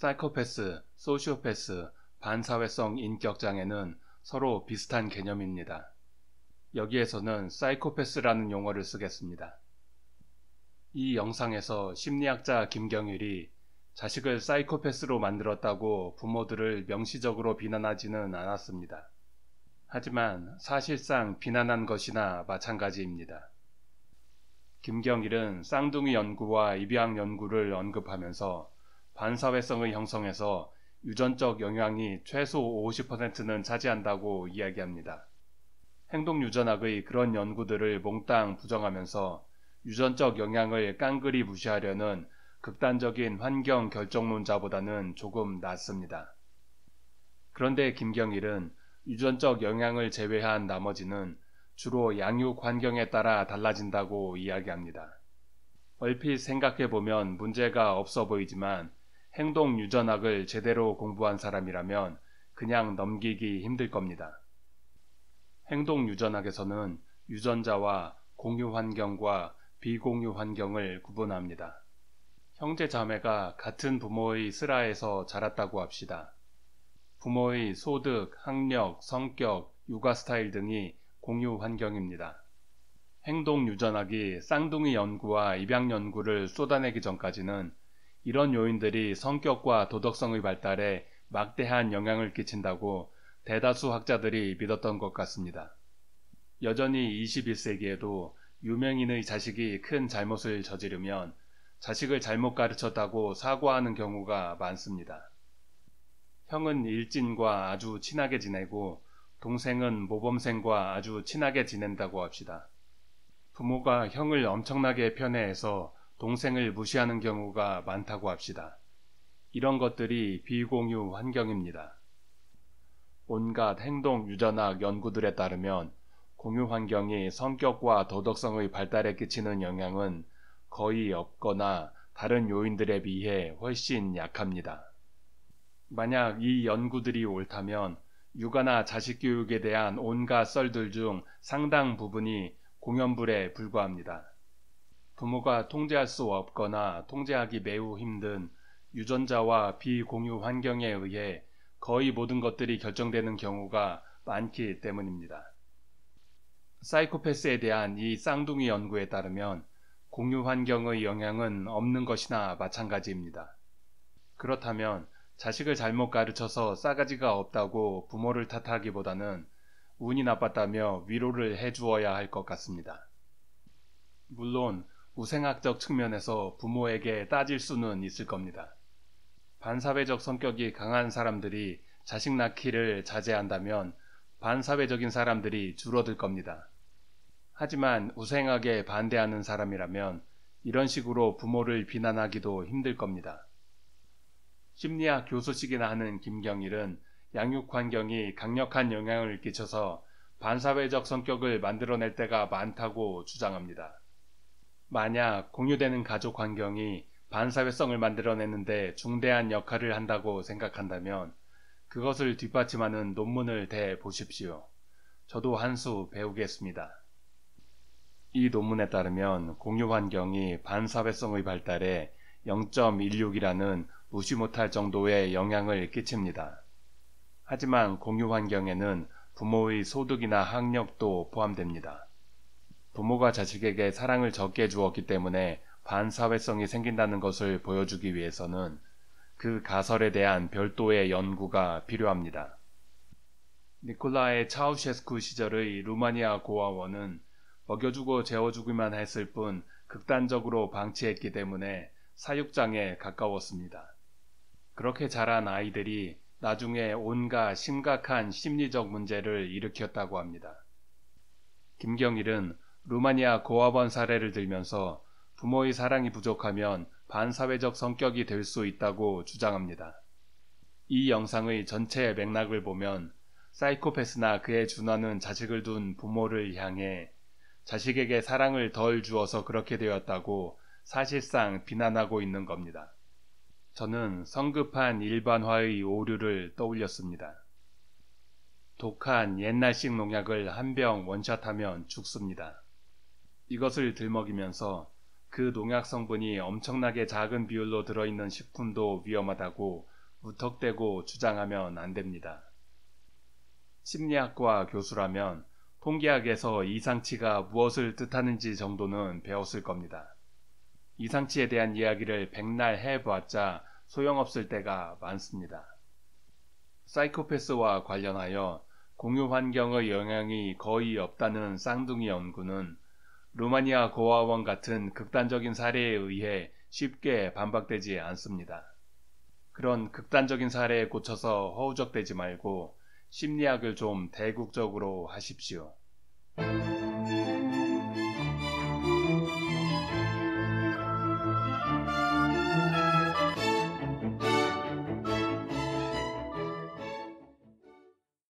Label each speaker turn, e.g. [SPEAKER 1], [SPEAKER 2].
[SPEAKER 1] 사이코패스, 소시오패스, 반사회성 인격장애는 서로 비슷한 개념입니다. 여기에서는 사이코패스라는 용어를 쓰겠습니다. 이 영상에서 심리학자 김경일이 자식을 사이코패스로 만들었다고 부모들을 명시적으로 비난하지는 않았습니다. 하지만 사실상 비난한 것이나 마찬가지입니다. 김경일은 쌍둥이 연구와 입양 연구를 언급하면서 반사회성을 형성해서 유전적 영향이 최소 50%는 차지한다고 이야기합니다. 행동 유전학의 그런 연구들을 몽땅 부정하면서 유전적 영향을 깡그리 무시하려는 극단적인 환경 결정론자보다는 조금 낫습니다. 그런데 김경일은 유전적 영향을 제외한 나머지는 주로 양육 환경에 따라 달라진다고 이야기합니다. 얼핏 생각해보면 문제가 없어 보이지만 행동 유전학을 제대로 공부한 사람이라면 그냥 넘기기 힘들 겁니다. 행동 유전학에서는 유전자와 공유 환경과 비공유 환경을 구분합니다. 형제 자매가 같은 부모의 슬하에서 자랐다고 합시다. 부모의 소득, 학력, 성격, 육아 스타일 등이 공유 환경입니다. 행동 유전학이 쌍둥이 연구와 입양 연구를 쏟아내기 전까지는 이런 요인들이 성격과 도덕성의 발달에 막대한 영향을 끼친다고 대다수 학자들이 믿었던 것 같습니다. 여전히 21세기에도 유명인의 자식이 큰 잘못을 저지르면 자식을 잘못 가르쳤다고 사과하는 경우가 많습니다. 형은 일진과 아주 친하게 지내고 동생은 모범생과 아주 친하게 지낸다고 합시다. 부모가 형을 엄청나게 편애해서 동생을 무시하는 경우가 많다고 합시다. 이런 것들이 비공유 환경입니다. 온갖 행동 유전학 연구들에 따르면 공유 환경이 성격과 도덕성의 발달에 끼치는 영향은 거의 없거나 다른 요인들에 비해 훨씬 약합니다. 만약 이 연구들이 옳다면 육아나 자식 교육에 대한 온갖 썰들 중 상당 부분이 공연불에 불과합니다. 부모가 통제할 수 없거나 통제하기 매우 힘든 유전자와 비공유 환경에 의해 거의 모든 것들이 결정되는 경우가 많기 때문입니다. 사이코패스에 대한 이 쌍둥이 연구에 따르면 공유 환경의 영향은 없는 것이나 마찬가지입니다. 그렇다면 자식을 잘못 가르쳐서 싸가지가 없다고 부모를 탓하기보다는 운이 나빴다며 위로를 해주어야 할 것 같습니다. 물론 우생학적 측면에서 부모에게 따질 수는 있을 겁니다. 반사회적 성격이 강한 사람들이 자식 낳기를 자제한다면 반사회적인 사람들이 줄어들 겁니다. 하지만 우생학에 반대하는 사람이라면 이런 식으로 부모를 비난하기도 힘들 겁니다. 심리학 교수식이나 하는 김경일은 양육 환경이 강력한 영향을 끼쳐서 반사회적 성격을 만들어낼 때가 많다고 주장합니다. 만약 공유되는 가족 환경이 반사회성을 만들어내는데 중대한 역할을 한다고 생각한다면 그것을 뒷받침하는 논문을 대 보십시오. 저도 한 수 배우겠습니다. 이 논문에 따르면 공유 환경이 반사회성의 발달에 0.16이라는 무시 못할 정도의 영향을 끼칩니다. 하지만 공유 환경에는 부모의 소득이나 학력도 포함됩니다. 부모가 자식에게 사랑을 적게 주었기 때문에 반사회성이 생긴다는 것을 보여주기 위해서는 그 가설에 대한 별도의 연구가 필요합니다. 니콜라의 차우셰스쿠 시절의 루마니아 고아원은 먹여주고 재워주기만 했을 뿐 극단적으로 방치했기 때문에 사육장에 가까웠습니다. 그렇게 자란 아이들이 나중에 온갖 심각한 심리적 문제를 일으켰다고 합니다. 김경일은 루마니아 고아원 사례를 들면서 부모의 사랑이 부족하면 반사회적 성격이 될 수 있다고 주장합니다. 이 영상의 전체 맥락을 보면 사이코패스나 그에 준하는 자식을 둔 부모를 향해 자식에게 사랑을 덜 주어서 그렇게 되었다고 사실상 비난하고 있는 겁니다. 저는 성급한 일반화의 오류를 떠올렸습니다. 독한 옛날식 농약을 한 병 원샷하면 죽습니다. 이것을 들먹이면서 그 농약 성분이 엄청나게 작은 비율로 들어있는 식품도 위험하다고 무턱대고 주장하면 안 됩니다. 심리학과 교수라면 통계학에서 이상치가 무엇을 뜻하는지 정도는 배웠을 겁니다. 이상치에 대한 이야기를 백날 해보았자 소용없을 때가 많습니다. 사이코패스와 관련하여 공유 환경의 영향이 거의 없다는 쌍둥이 연구는 루마니아 고아원 같은 극단적인 사례에 의해 쉽게 반박되지 않습니다. 그런 극단적인 사례에 고쳐서 허우적대지 말고 심리학을 좀 대국적으로 하십시오.